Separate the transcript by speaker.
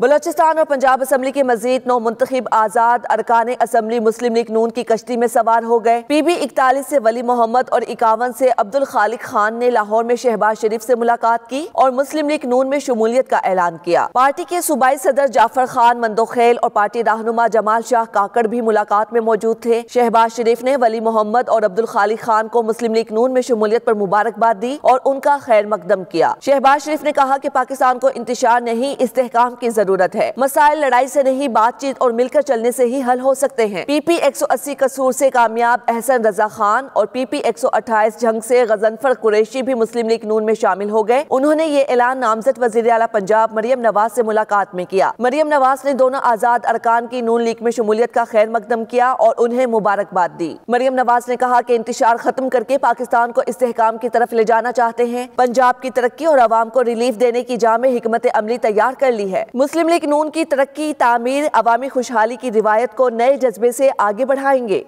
Speaker 1: बलोचिस्तान और पंजाब असम्बली के मजीद नौ मुंतब आजाद अरकान असम्बली मुस्लिम लीग नून की कश्ती में सवार हो गए पी बी इकतालीस ऐसी वली मोहम्मद और इक्यावन ऐसी अब्दुल खालिक खान ने लाहौर में शहबाज शरीफ ऐसी मुलाकात की और मुस्लिम लीग नून में शमूलियत का ऐलान किया पार्टी के सूबाई सदर जाफर खान मंदोखेल और पार्टी रहनुमा जमाल शाह काकड़ भी मुलाकात में मौजूद थे शहबाज शरीफ ने वली मोहम्मद और अब्दुल खालिक खान को मुस्लिम लीग नून में शमूलियत आरोप मुबारकबाद दी और उनका खैर मकदम किया शहबाज शरीफ ने कहा की पाकिस्तान को इंतजार नहीं इस्तेकाम की जरूरत जरूरत है मसाइल लड़ाई से नहीं बातचीत और मिलकर चलने से ही हल हो सकते हैं पीपी 180 कसूर से कामयाब एहसन रजा खान और पीपी 128 जंग से गजनफर कुरैशी भी मुस्लिम लीग नून में शामिल हो गए उन्होंने ये ऐलान नामजद वजीर अला पंजाब मरियम नवाज ऐसी मुलाकात में किया मरियम नवाज ने दोनों आजाद अरकान की नून लीग में शमूलियत का खैर मकदम किया और उन्हें मुबारकबाद दी मरियम नवाज ने कहा की इंतजार खत्म करके पाकिस्तान को इस्तेकाम की तरफ ले जाना चाहते हैं पंजाब की तरक्की और आवाम को रिलीफ देने की जामे हमत अमली तैयार कर ली है मुस्लिम मुस्लिम लीग नून की तरक्की तामीर अवामी खुशहाली की रिवायत को नए जज्बे से आगे बढ़ाएंगे